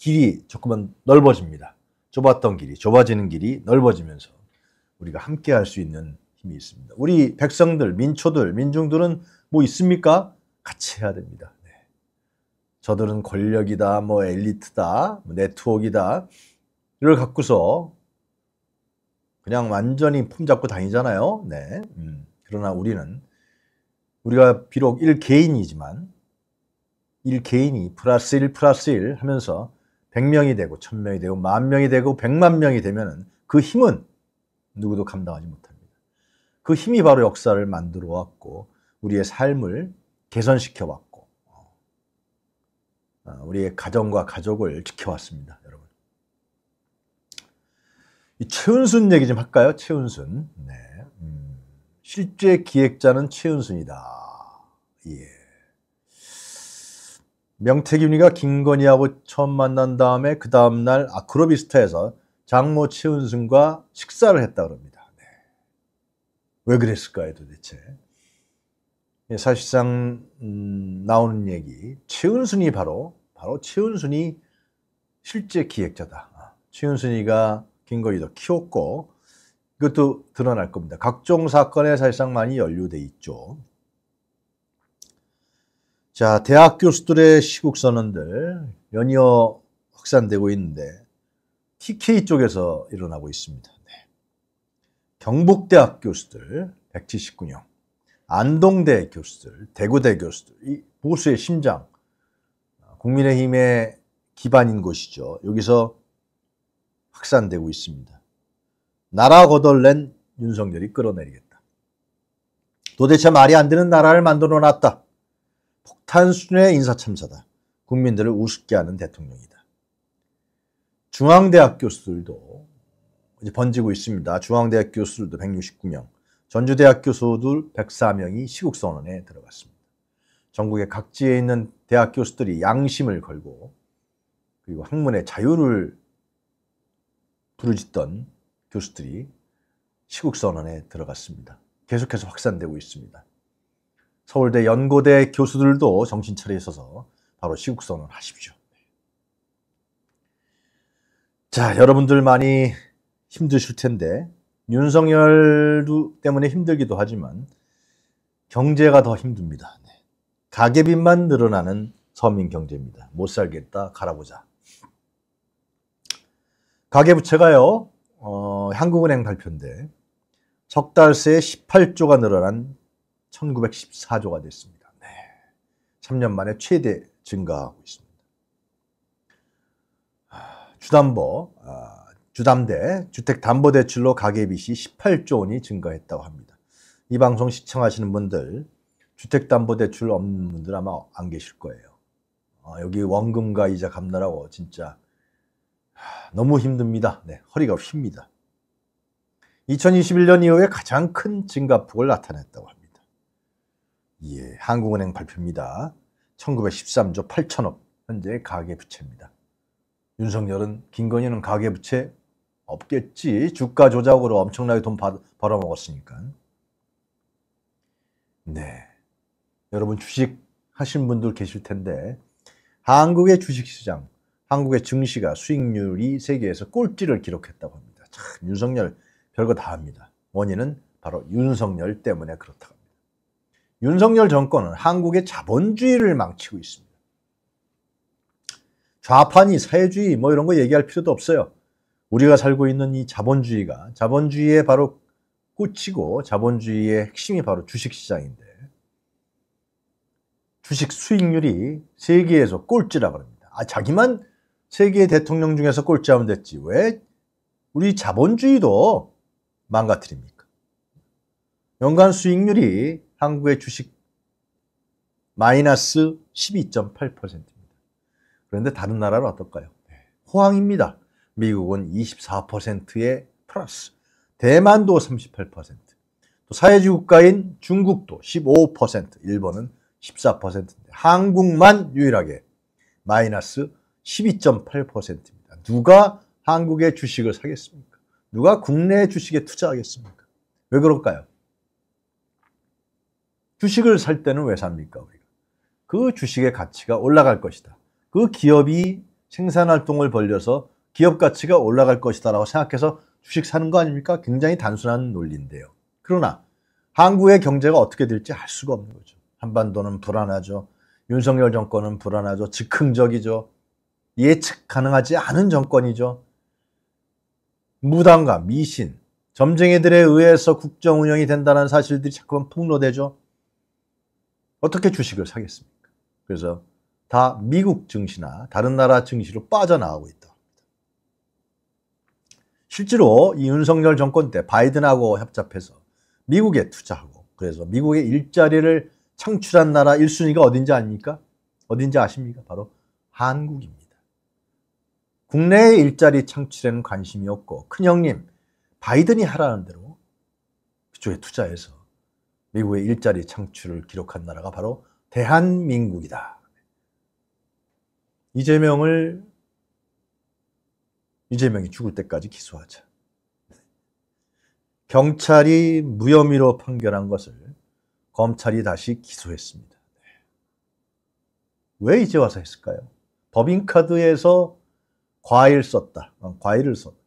길이 조금만 넓어집니다. 좁았던 길이, 좁아지는 길이 넓어지면서 우리가 함께 할 수 있는 힘이 있습니다. 우리 백성들, 민초들, 민중들은 뭐 있습니까? 같이 해야 됩니다. 네. 저들은 권력이다, 뭐 엘리트다, 뭐 네트워크이다, 이를 갖고서 그냥 완전히 품 잡고 다니잖아요. 네. 음. 그러나 우리는 우리가 비록 일개인이지만일개인이 플러스 1 플러스 1 하면서 100명이 되고 1000명이 되고 만 명이 되고 100만 명이 되면 그 힘은 누구도 감당하지 못합니다. 그 힘이 바로 역사를 만들어 왔고 우리의 삶을 개선시켜 왔고 어, 우리의 가정과 가족을 지켜왔습니다. 여러분. 이 최은순 얘기 좀 할까요? 최은순. 네. 음. 실제 기획자는 최은순이다. 예. 명태김이가 김건희하고 처음 만난 다음에 그 다음날 아크로비스타에서 장모 최은순과 식사를 했다 그럽니다. 네. 왜 그랬을까요 도대체? 예, 사실상 음, 나오는 얘기 최은순이 바로 바로 최은순이 실제 기획자다. 아, 최은순이가 김건희도 키웠고 이것도 드러날 겁니다. 각종 사건에 사실상 많이 연루돼 있죠. 자, 대학 교수들의 시국 선언들 연이어 확산되고 있는데 TK 쪽에서 일어나고 있습니다. 네. 경북대학 교수들 179명, 안동대 교수들, 대구대 교수들, 이 보수의 심장, 국민의힘의 기반인 곳이죠. 여기서 확산되고 있습니다. 나라 거덜낸 윤석열이 끌어내리겠다. 도대체 말이 안 되는 나라를 만들어 놨다. 폭탄 수준의 인사참사다. 국민들을 우습게 하는 대통령이다. 중앙대학 교수들도 이제 번지고 있습니다. 중앙대학 교수들도 169명, 전주대학 교수들 104명이 시국선언에 들어갔습니다. 전국의 각지에 있는 대학 교수들이 양심을 걸고 그리고 학문의 자유를 부르짖던 교수들이 시국선언에 들어갔습니다. 계속해서 확산되고 있습니다. 서울대 연고대 교수들도 정신 차려 있어서 바로 시국선언 하십시오. 자, 여러분들 많이 힘드실 텐데 윤석열 때문에 힘들기도 하지만 경제가 더 힘듭니다. 네. 가계빈만 늘어나는 서민 경제입니다. 못 살겠다 갈아보자. 가계부채가요. 어, 한국은행 발표인데 석달새 18조가 늘어난 1914조가 됐습니다. 네. 3년 만에 최대 증가하고 있습니다. 아, 주담보, 아, 주담대, 주택담보대출로 가계빚이 18조 원이 증가했다고 합니다. 이 방송 시청하시는 분들, 주택담보대출 없는 분들 아마 안 계실 거예요. 어, 여기 원금과 이자 갚느라고 진짜 너무 힘듭니다. 네, 허리가 휩니다. 2021년 이후에 가장 큰 증가폭을 나타냈다고 합니다. 예, 한국은행 발표입니다. 1913조 8천억 현재 가계부채입니다. 윤석열은 김건희는 가계부채 없겠지 주가 조작으로 엄청나게 돈 받, 벌어먹었으니까 네 여러분 주식 하신 분들 계실 텐데 한국의 주식시장 한국의 증시가 수익률이 세계에서 꼴찌를 기록했다고 합니다 참 윤석열 별거 다 합니다 원인은 바로 윤석열 때문에 그렇다고 윤석열 정권은 한국의 자본주의를 망치고 있습니다. 좌파니 사회주의 뭐 이런 거 얘기할 필요도 없어요. 우리가 살고 있는 이 자본주의가 자본주의의 바로 꽃이고 자본주의의 핵심이 바로 주식시장인데 주식 수익률이 세계에서 꼴찌라고 합니다. 아 자기만 세계 대통령 중에서 꼴찌하면 됐지 왜 우리 자본주의도 망가뜨립니까? 연간 수익률이 한국의 주식 마이너스 12.8%입니다. 그런데 다른 나라는 어떨까요? 네. 호황입니다. 미국은 24%의 플러스, 대만도 38%, 또 사회주의 국가인 중국도 15%, 일본은 14%인데 한국만 유일하게 마이너스 12.8%입니다. 누가 한국의 주식을 사겠습니까? 누가 국내 주식에 투자하겠습니까? 왜 그럴까요? 주식을 살 때는 왜 삽니까? 우리가? 그 주식의 가치가 올라갈 것이다. 그 기업이 생산 활동을 벌려서 기업 가치가 올라갈 것이다라고 생각해서 주식 사는 거 아닙니까? 굉장히 단순한 논리인데요. 그러나 한국의 경제가 어떻게 될지 알 수가 없는 거죠. 한반도는 불안하죠. 윤석열 정권은 불안하죠. 즉흥적이죠. 예측 가능하지 않은 정권이죠. 무당과 미신, 점쟁이들에 의해서 국정 운영이 된다는 사실들이 자꾸만 폭로되죠. 어떻게 주식을 사겠습니까? 그래서 다 미국 증시나 다른 나라 증시로 빠져나가고 있다. 실제로 이 윤석열 정권 때 바이든하고 협잡해서 미국에 투자하고 그래서 미국의 일자리를 창출한 나라 1순위가 어딘지 아닙니까? 어딘지 아십니까? 바로 한국입니다. 국내의 일자리 창출에는 관심이 없고 큰형님 바이든이 하라는 대로 그쪽에 투자해서 미국의 일자리 창출을 기록한 나라가 바로 대한민국이다. 이재명을 이재명이 죽을 때까지 기소하자. 경찰이 무혐의로 판결한 것을 검찰이 다시 기소했습니다. 왜 이제 와서 했을까요? 법인카드에서 과일 썼다. 어, 과일을 썼다.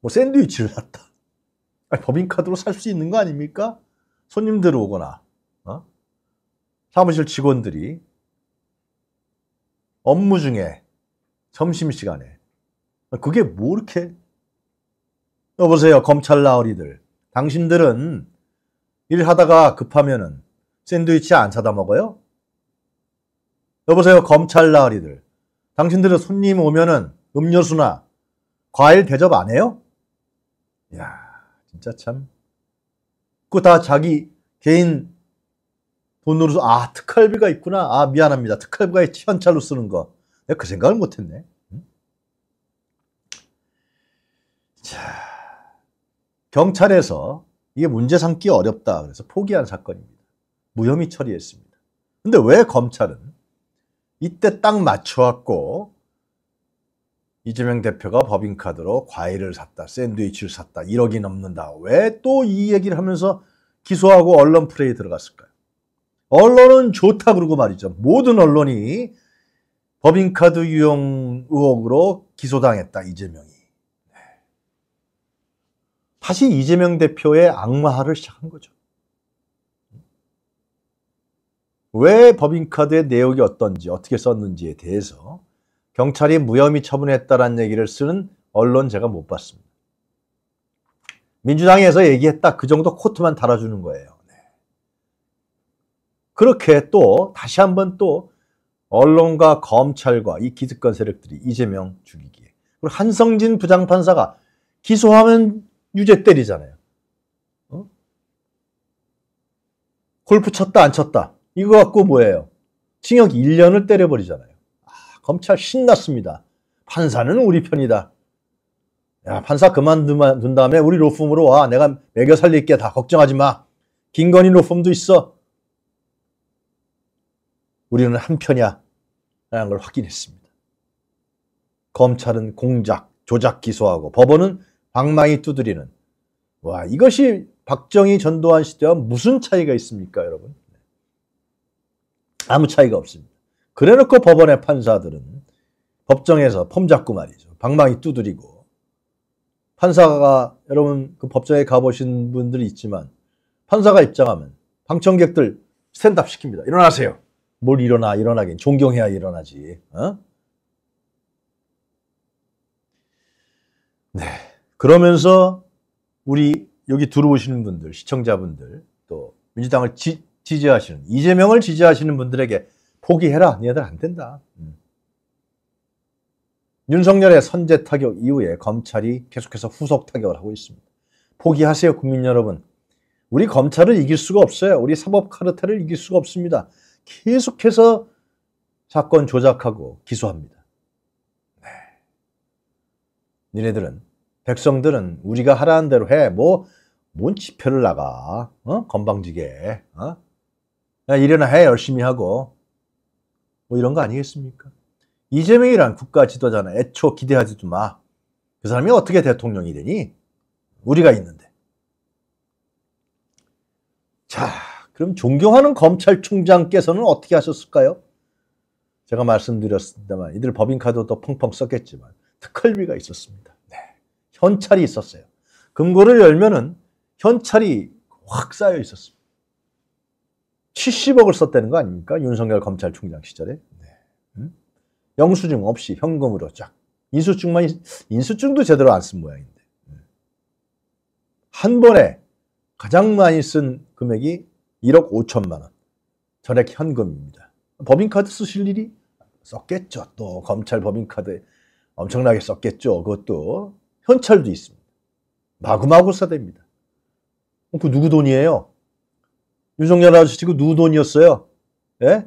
뭐 샌드위치를 샀다. 법인카드로 살 수 있는 거 아닙니까? 손님들 오거나 어? 사무실 직원들이 업무 중에 점심시간에 그게 뭐 이렇게 여보세요 검찰 나으리들 당신들은 일하다가 급하면은 샌드위치 안 사다 먹어요? 여보세요 검찰 나으리들 당신들은 손님 오면은 음료수나 과일 대접 안 해요? 야 진짜 참. 그거 다 자기 개인 돈으로, 아, 특활비가 있구나. 아, 미안합니다. 특활비가 현찰로 쓰는 거. 내가 그 생각을 못했네. 자, 경찰에서 이게 문제 삼기 어렵다. 그래서 포기한 사건입니다. 무혐의 처리했습니다. 근데 왜 검찰은 이때 딱 맞춰왔고 이재명 대표가 법인카드로 과일을 샀다, 샌드위치를 샀다, 1억이 넘는다. 왜 또 이 얘기를 하면서 기소하고 언론 프레이 들어갔을까요? 언론은 좋다 그러고 말이죠. 모든 언론이 법인카드 유용 의혹으로 기소당했다, 이재명이. 네. 다시 이재명 대표의 악마화를 시작한 거죠. 왜 법인카드의 내역이 어떤지, 어떻게 썼는지에 대해서 경찰이 무혐의 처분했다라는 얘기를 쓰는 언론 제가 못 봤습니다. 민주당에서 얘기했다 그 정도 코트만 달아주는 거예요. 네. 그렇게 또 다시 한번 또 언론과 검찰과 이 기득권 세력들이 이재명 죽이기에 그리고 한성진 부장판사가 기소하면 유죄 때리잖아요. 어? 골프 쳤다 안 쳤다 이거 갖고 뭐예요? 징역 1년을 때려버리잖아요. 검찰 신났습니다. 판사는 우리 편이다. 야, 판사 그만둔 다음에 우리 로펌으로 와. 내가 매겨 살릴게. 다 걱정하지 마. 김건희 로펌도 있어. 우리는 한 편이야. 라는 걸 확인했습니다. 검찰은 공작, 조작 기소하고 법원은 방망이 두드리는. 와, 이것이 박정희 전두환 시대와 무슨 차이가 있습니까, 여러분? 네. 아무 차이가 없습니다. 그래놓고 법원의 판사들은 법정에서 폼 잡고 말이죠. 방망이 두드리고 판사가 여러분 그 법정에 가보신 분들이 있지만 판사가 입장하면 방청객들 스탠드업 시킵니다. 일어나세요. 뭘 일어나 일어나긴 존경해야 일어나지. 어? 네. 그러면서 우리 여기 들어오시는 분들, 시청자분들, 또 민주당을 지, 지지하시는, 이재명을 지지하시는 분들에게 포기해라. 니네들 안 된다. 음. 윤석열의 선제 타격 이후에 검찰이 계속해서 후속 타격을 하고 있습니다. 포기하세요, 국민 여러분. 우리 검찰을 이길 수가 없어요. 우리 사법 카르텔을 이길 수가 없습니다. 계속해서 사건 조작하고 기소합니다. 네. 니네들은 백성들은 우리가 하라는 대로 해. 뭐, 뭔 지표를 나가. 어? 건방지게. 어? 이래나 해. 열심히 하고. 뭐 이런 거 아니겠습니까? 이재명이란 국가 지도자는 애초 기대하지도 마. 그 사람이 어떻게 대통령이 되니? 우리가 있는데. 자, 그럼 존경하는 검찰총장께서는 어떻게 하셨을까요? 제가 말씀드렸습니다만 이들 법인카드도 펑펑 썼겠지만 특활비가 있었습니다. 네. 현찰이 있었어요. 금고를 열면은 현찰이 확 쌓여 있었습니다. 70억을 썼다는 거 아닙니까? 윤석열 검찰총장 시절에. 네. 응? 영수증 없이 현금으로 쫙. 인수증만, 인수증도 제대로 안 쓴 모양인데. 한 번에 가장 많이 쓴 금액이 1억 5천만 원. 전액 현금입니다. 법인카드 쓰실 일이 썼겠죠. 또 검찰 법인카드 엄청나게 썼겠죠. 그것도 현찰도 있습니다. 마구마구 써댑니다. 그 누구 돈이에요? 윤석열 아저씨 그 누구 돈이었어요? 예?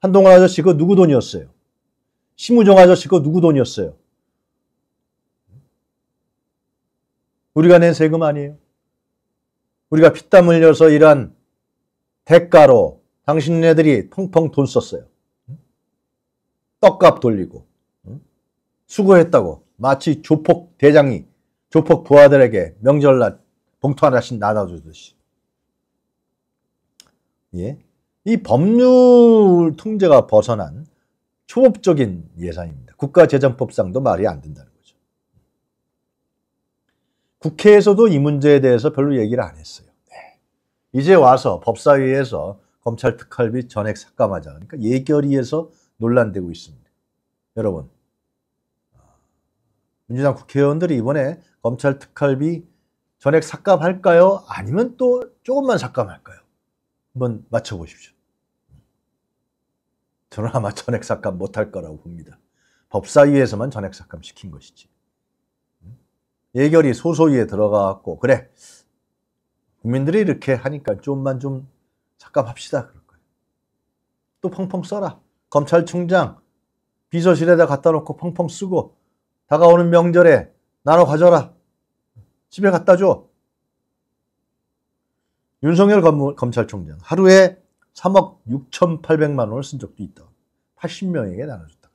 한동안 아저씨 그 누구 돈이었어요? 심우정 아저씨 그 누구 돈이었어요? 우리가 낸 세금 아니에요. 우리가 피땀 흘려서 일한 대가로 당신네들이 펑펑 돈 썼어요. 떡값 돌리고 수고했다고 마치 조폭 대장이 조폭 부하들에게 명절날 봉투 하나씩 나눠주듯이 예. 이 법률 통제가 벗어난 초법적인 예산입니다. 국가재정법상도 말이 안 된다는 거죠. 국회에서도 이 문제에 대해서 별로 얘기를 안 했어요. 네. 이제 와서 법사위에서 검찰 특활비 전액 삭감하자. 그러니까 예결위에서 논란되고 있습니다. 여러분, 민주당 국회의원들이 이번에 검찰 특활비 전액 삭감할까요? 아니면 또 조금만 삭감할까요? 한번 맞춰보십시오. 저는 아마 전액삭감 못할 거라고 봅니다. 법사위에서만 전액삭감 시킨 것이지. 예결이 소소위에 들어가갖고 그래 국민들이 이렇게 하니까 좀만 좀 삭감합시다 그럴 거예요. 또 펑펑 써라. 검찰총장 비서실에다 갖다 놓고 펑펑 쓰고 다가오는 명절에 나눠 가져라. 집에 갖다 줘. 윤석열 검, 찰총장 하루에 3억 6,800만 원을 쓴 적도 있다. 80명에게 나눠줬다.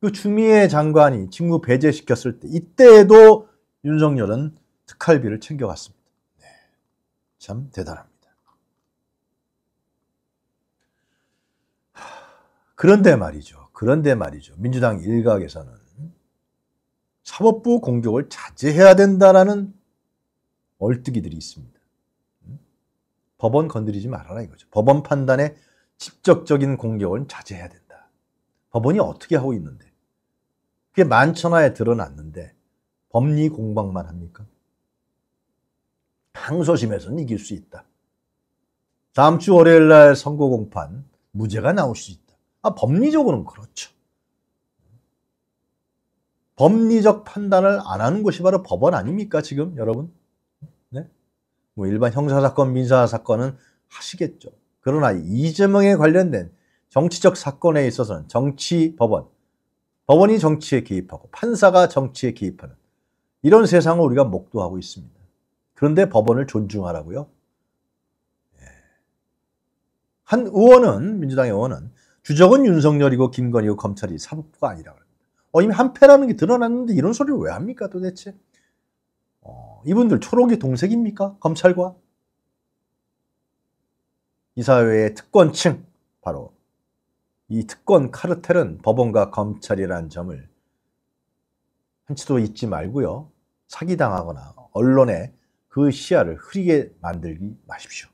그 추미애 장관이 직무 배제시켰을 때 이때에도 윤석열은 특활비를 챙겨갔습니다. 네, 참 대단합니다. 그런데 말이죠. 그런데 말이죠. 민주당 일각에서는 사법부 공격을 자제해야 된다라는 얼뜨기들이 있습니다. 음? 법원 건드리지 말아라 이거죠. 법원 판단에 직접적인 공격은 자제해야 된다. 법원이 어떻게 하고 있는데? 그게 만천하에 드러났는데 법리 공방만 합니까? 항소심에서는 이길 수 있다. 다음 주 월요일 날선거 공판 무죄가 나올 수 있다. 아, 법리적으로는 그렇죠. 법리적 판단을 안 하는 곳이 바로 법원 아닙니까, 지금 여러분? 뭐 일반 형사사건, 민사사건은 하시겠죠. 그러나 이재명에 관련된 정치적 사건에 있어서는 정치 법원, 법원이 정치에 개입하고 판사가 정치에 개입하는 이런 세상을 우리가 목도하고 있습니다. 그런데 법원을 존중하라고요? 예. 한 의원은, 민주당의 의원은 주적은 윤석열이고 김건희고 검찰이 사법부가 아니라고 합니다. 어, 이미 한패라는 게 드러났는데 이런 소리를 왜 합니까 도대체? 이분들 초록이 동색입니까? 검찰과? 이 사회의 특권층, 바로 이 특권 카르텔은 법원과 검찰이라는 점을 한치도 잊지 말고요. 사기당하거나 언론에 그 시야를 흐리게 만들지 마십시오.